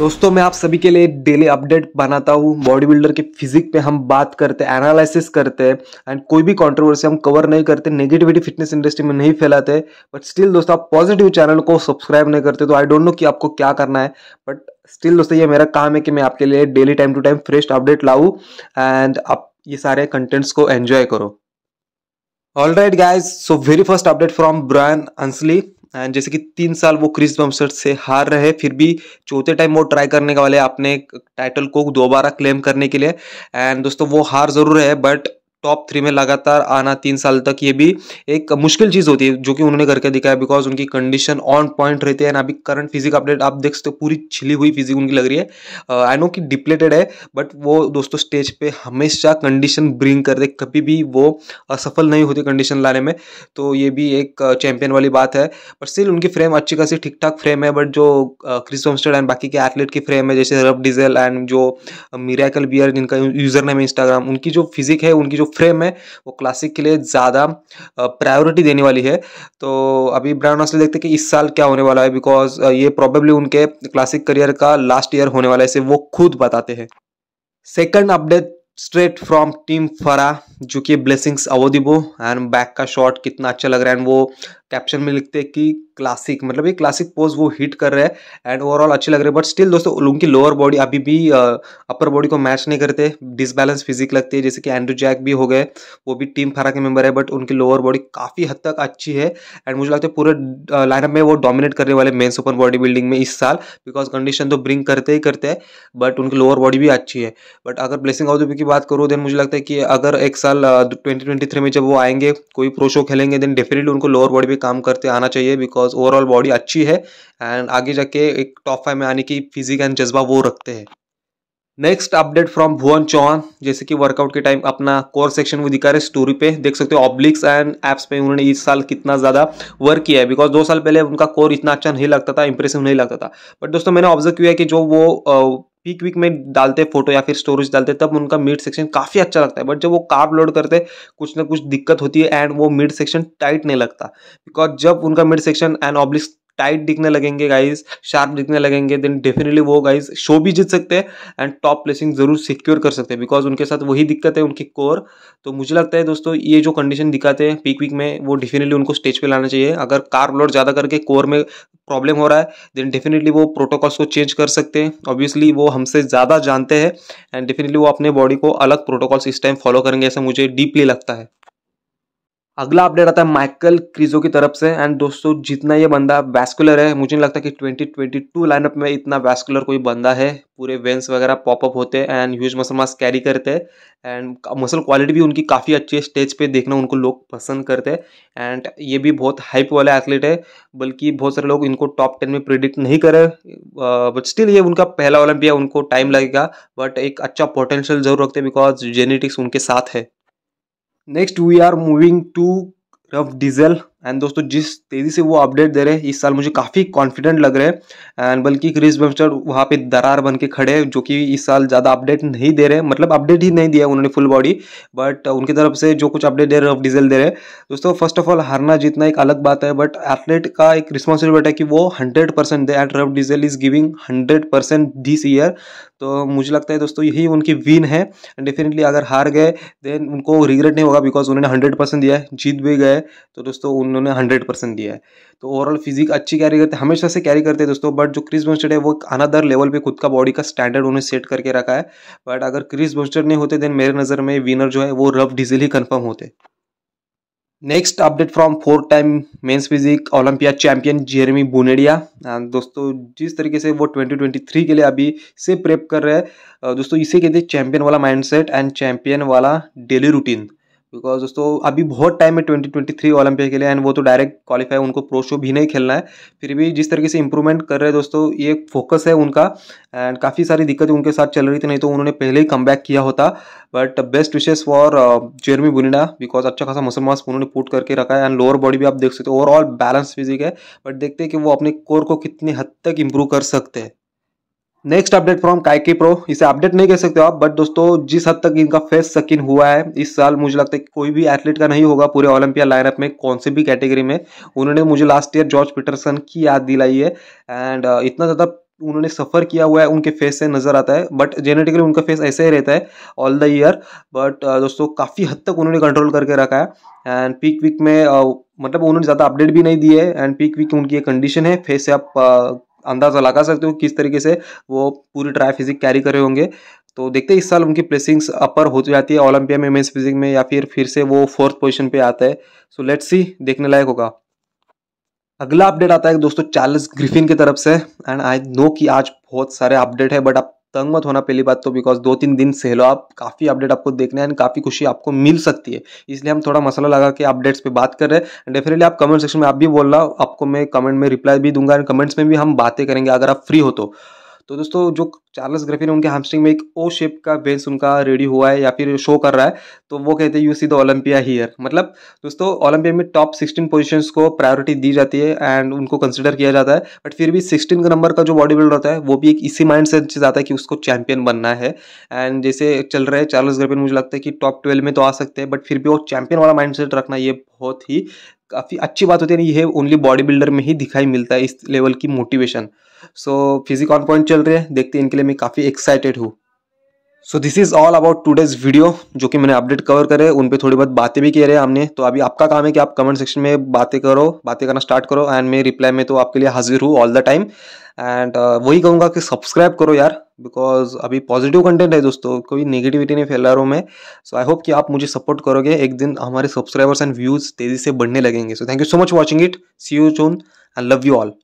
दोस्तों मैं आप सभी के लिए डेली अपडेट बनाता हूँ बॉडी बिल्डर के फिजिक पे हम बात करते हैं एनालिसिस करते हैं एंड कोई भी कंट्रोवर्सी हम कवर नहीं करते नेगेटिविटी फिटनेस इंडस्ट्री में नहीं फैलाते बट स्टिल दोस्तों आप पॉजिटिव चैनल को सब्सक्राइब नहीं करते तो आई डोंट नो कि आपको क्या करना है बट स्टिल दोस्तों ये मेरा काम है कि मैं आपके लिए daily time to time fresh update लाऊँ एंड आप ये सारे कंटेंट्स को एन्जॉय करो all right guys so very first update from Brian Ansley and जैसे कि तीन साल वो क्रिस बम्सर से हार रहे फिर भी चौथे टाइम वो ट्राई करने के वाले अपने टाइटल को दोबारा क्लेम करने के लिए एंड दोस्तों वो हार ज़रूर है बट टॉप थ्री में लगातार आना तीन साल तक ये भी एक मुश्किल चीज़ होती है जो कि उन्होंने करके दिखाया बिकॉज उनकी कंडीशन ऑन पॉइंट रहती है एंड अभी करंट फिजिक अपडेट आप देख सकते हो पूरी छिली हुई फिजिक उनकी लग रही है आई uh, नो कि डिप्लेटेड है बट वो दोस्तों स्टेज पे हमेशा कंडीशन ब्रिंग करते कभी भी वो असफल uh, नहीं होती कंडीशन लाने में तो ये भी एक चैंपियन uh, वाली बात है बट स्टिल उनकी फ्रेम अच्छी खासी ठीक ठाक फ्रेम है बट जो क्रिस होमस्टेड एंड बाकी के एथलीट की फ्रेम है जैसे रब डीजल एंड जो मिराकल बियर जिनका यूजर नेम है इंस्टाग्राम उनकी जो फिजिक है उनकी जो फ्रेम है वो क्लासिक के लिए ज़्यादा प्रायोरिटी देने वाली है तो अभी ब्रांड ऑसले देखते हैं कि इस साल क्या होने वाला है बिकॉज ये प्रॉबेबली उनके क्लासिक करियर का लास्ट ईयर होने वाला है इसे वो खुद बताते हैं second update straight from team फरा जो कि ब्लेसिंग्स अवोदिबो एंड बैक का शॉट कितना अच्छा लग रहा है एंड वो कैप्शन में लिखते हैं कि क्लासिक मतलब ये क्लासिक पोज वो हिट कर रहे हैं एंड ओवरऑल अच्छे लग रहे हैं बट स्टिल दोस्तों उनकी लोअर बॉडी अभी भी अपर बॉडी को मैच नहीं करते डिसबैलेंस फिजिक लगती है जैसे कि एंड्रू जैक भी हो गए वो भी टीम फरा के मेंबर है बट उनकी लोअर बॉडी काफ़ी हद तक अच्छी है एंड मुझे लगता है पूरे लाइनअप में वो डोमिनेट करने वाले मेन्स ओपन बॉडी बिल्डिंग में इस साल बिकॉज कंडीशन तो ब्रिंक करते ही करते हैं बट उनकी लोअर बॉडी भी अच्छी है बट अगर ब्लेसिंग आउदुबी की बात करूँ देन मुझे लगता है कि अगर एक साल ट्वेंटी में जब वो आएंगे कोई प्रो शो खेलेंगे देन डेफिनेटली उनको लोअर बॉडी पे काम करते आना चाहिए बिकॉज बिकॉज ओवरऑल बॉडी अच्छी है एंड आगे जाके एक टॉप फाइव में आने की फिजिक एंड जज्बा वो रखते हैं next update from Bhuvan Chauhan जैसे कि वर्कआउट के टाइम अपना कोर सेक्शन वो दिखा रहे स्टोरी पे देख सकते हो ऑब्लिक्स एंड एप्स पे उन्होंने इस साल कितना ज़्यादा वर्क किया है बिकॉज दो साल पहले उनका कोर इतना अच्छा नहीं लगता था इंप्रेसिव नहीं लगता था बट दोस्तों मैंने ऑब्जर्व किया है कि जो वो पीक वीक में डालते फोटो या फिर स्टोरेज डालते तब उनका मिड सेक्शन काफ़ी अच्छा लगता है बट जब वो कार्ब लोड करते कुछ ना कुछ दिक्कत होती है एंड वो मिड सेक्शन टाइट नहीं लगता बिकॉज जब उनका mid section and obliques tight दिखने लगेंगे गाइज शार्प दिखने लगेंगे देन डेफिनेटली वो गाइज शो भी जीत सकते हैं एंड टॉप प्लेसिंग जरूर सिक्योर कर सकते हैं बिकॉज उनके साथ वही दिक्कत है उनकी कोर तो मुझे लगता है दोस्तों ये जो कंडीशन दिखाते हैं पीक वीक में वो डेफिनेटली उनको स्टेज पे लाना चाहिए अगर कार लोड ज़्यादा करके कोर में प्रॉब्लम हो रहा है देन डेफिनेटली वो प्रोटोकॉल्स को चेंज कर सकते हैं ऑब्वियसली वो हमसे ज़्यादा जानते हैं एंड डेफिनेटली वो अपने बॉडी को अलग प्रोटोकॉल्स इस टाइम फॉलो करेंगे ऐसा मुझे डीपली लगता है अगला अपडेट आता है माइकल क्रिजो की तरफ से एंड दोस्तों जितना ये बंदा वैस्कुलर है मुझे नहीं लगता कि 2022 लाइनअप में इतना वैस्कुलर कोई बंदा है पूरे वेंस वगैरह पॉपअप होते हैं and huge muscle mass carry करते हैं एंड मसल क्वालिटी भी उनकी काफ़ी अच्छी है स्टेज पे देखना उनको लोग पसंद करते हैं एंड ये भी बहुत हाइप वाला एथलीट है बल्कि बहुत सारे लोग इनको टॉप टेन में प्रिडिक्ट नहीं करे बट स्टिल ये उनका पहला ओलंपिया उनको टाइम लगेगा बट एक अच्छा पोटेंशियल जरूर रखते हैं बिकॉज जेनेटिक्स उनके साथ है next we are moving to rough diesel and दोस्तों जिस तेज़ी से वो अपडेट दे रहे हैं इस साल मुझे काफ़ी कॉन्फिडेंट लग रहे हैं एंड बल्कि क्रिस बेमस्टर वहाँ पे दरार बन के खड़े हैं जो कि इस साल ज़्यादा अपडेट नहीं दे रहे मतलब अपडेट ही नहीं दिया उन्होंने फुल बॉडी बट उनकी तरफ से जो कुछ अपडेट दे रहे रफ डीजल दे रहे हैं दोस्तों फर्स्ट ऑफ ऑल हारना जीतना एक अलग बात है बट एथलेट का एक रिस्पॉन्सिबिलिटी है कि वो हंड्रेड परसेंट दे and Ruff Diesel is giving hundred percent this year तो मुझे लगता है दोस्तों यही उनकी विन है डेफिनेटली अगर हार गए देन उनको रिग्रेट नहीं होगा बिकॉज उन्होंने हंड्रेड परसेंट दिया है जीत भी गए तो दोस्तों उन्होंने हंड्रेड परसेंट दिया है तो ओवरऑल फिजिक अच्छी कैरी करते हमेशा से कैरी करते हैं दोस्तों बट जो क्रिस बोस्टर है वो अनदर लेवल पे खुद का बॉडी का स्टैंडर्ड उन्हें सेट करके रखा है बट अगर क्रिस बोस्टर नहीं होते देन मेरे नज़र में विनर जो है वो रफ डीजल ही कन्फर्म होते next update from four time men's physique Olympia champion Jeremy Buendia दोस्तों जिस तरीके से वो 2023 के लिए अभी से प्रेप कर रहे हैं दोस्तों इसे कहते हैं चैंपियन वाला माइंडसेट एंड चैंपियन वाला डेली रूटीन बिकॉज दोस्तों अभी बहुत टाइम है ट्वेंटी ट्वेंटी थ्री ओलंपिक के लिए एंड वो तो डायरेक्ट क्वालिफाई उनको प्रो शो भी नहीं खेलना है फिर भी जिस तरीके से इंप्रूवमेंट कर रहे हैं दोस्तों ये फोकस है उनका एंड काफ़ी सारी दिक्कतें उनके साथ चल रही थी नहीं तो उन्होंने पहले ही कम किया होता but best wishes for Jeremy Buendia because अच्छा खासा मसल मास उन्होंने पुट करके रखा है एंड लोअर बॉडी भी आप देख सकते हो ओवरऑल बैलेंस फिजिक है बट देखते हैं कि वो अपने कोर को कितनी हद तक इम्प्रूव कर सकते हैं नेक्स्ट अपडेट फ्रॉम काइके प्रो इसे अपडेट नहीं कह सकते आप बट दोस्तों जिस हद तक इनका फेस सकिन हुआ है इस साल मुझे लगता है कि कोई भी एथलीट का नहीं होगा पूरे ओलंपिया लाइनअप में कौन से भी कैटेगरी में उन्होंने मुझे लास्ट ईयर जॉर्ज पीटरसन की याद दिलाई है एंड uh, इतना ज़्यादा उन्होंने सफ़र किया हुआ है उनके फेस से नज़र आता है बट जेनेटिकली उनका फेस ऐसे ही रहता है ऑल द ईयर बट दोस्तों काफ़ी हद तक उन्होंने कंट्रोल करके रखा है एंड पीक वीक में uh, मतलब उन्होंने ज़्यादा अपडेट भी नहीं दिए है एंड पीक वीक उनकी एक कंडीशन है फेस से आप uh, अंदाज़ा लगा सकते हो किस तरीके से वो पूरी ट्राई फिजिक कैरी करे होंगे तो देखते हैं इस साल उनकी प्लेसिंग्स अपर हो तो जाती है ओलंपिया में मेन्स फिजिक में या फिर फिर से वो फोर्थ पोजीशन पे आता है सो लेट्स सी देखने लायक होगा अगला अपडेट आता है दोस्तों चार्ल्स ग्रिफिन की तरफ से एंड आई नो कि आज बहुत सारे अपडेट है बट आप तंग मत होना पहली बात तो बिकॉज दो तीन दिन से आप काफ़ी अपडेट आपको देखने हैं काफ़ी खुशी आपको मिल सकती है इसलिए हम थोड़ा मसाला लगा के अपडेट्स पे बात कर रहे हैं डेफिनेटली आप कमेंट सेक्शन में आप भी बोल रहा आपको मैं कमेंट में रिप्लाई भी दूंगा एंड कमेंट्स में भी हम बातें करेंगे अगर आप फ्री हो तो तो दोस्तों जो चार्लस ग्रेफिन उनके हमस्टिंग में एक ओ शेप का बेंस उनका रेडी हुआ है या फिर शो कर रहा है तो वो कहते हैं you see the Olympia here मतलब दोस्तों ओलंपिया में टॉप सिक्सटीन पोजिशन को प्रायोरिटी दी जाती है एंड उनको कंसिडर किया जाता है बट फिर भी सिक्सटीन का नंबर का जो बॉडी बिल्डर होता है वो भी एक इसी माइंड से जाता है कि उसको चैंपियन बनना है एंड जैसे चल रहे चार्लस ग्रेफिन मुझे लगता है कि टॉप ट्वेल्व में तो आ सकते हैं बट फिर भी वो चैंपियन वाला माइंड रखना ये बहुत ही काफ़ी अच्छी बात होती है ये ओनली बॉडी बिल्डर में ही दिखाई मिलता है इस लेवल की motivation so physique on point चल रहे हैं देखते हैं इनके लिए मैं काफ़ी एक्साइटेड हूँ so this is all about today's video जो कि मैंने अपडेट कवर करे उन पे थोड़ी बहुत बातें भी किए रहे हमने तो अभी आपका काम है कि आप कमेंट सेक्शन में बातें करो बातें करना स्टार्ट करो एंड मैं रिप्लाई में तो आपके लिए हाजिर हूँ ऑल द टाइम एंड वही कहूँगा कि सब्सक्राइब करो यार बिकॉज अभी पॉजिटिव कंटेंट है दोस्तों कोई नेगेटिविटी नहीं फैला रहा हूँ मैं सो आई होप कि आप मुझे सपोर्ट करोगे एक दिन हमारे सब्सक्राइबर्स एंड व्यूज़ तेज़ी से बढ़ने लगेंगे so thank you so much watching it see you soon and love you all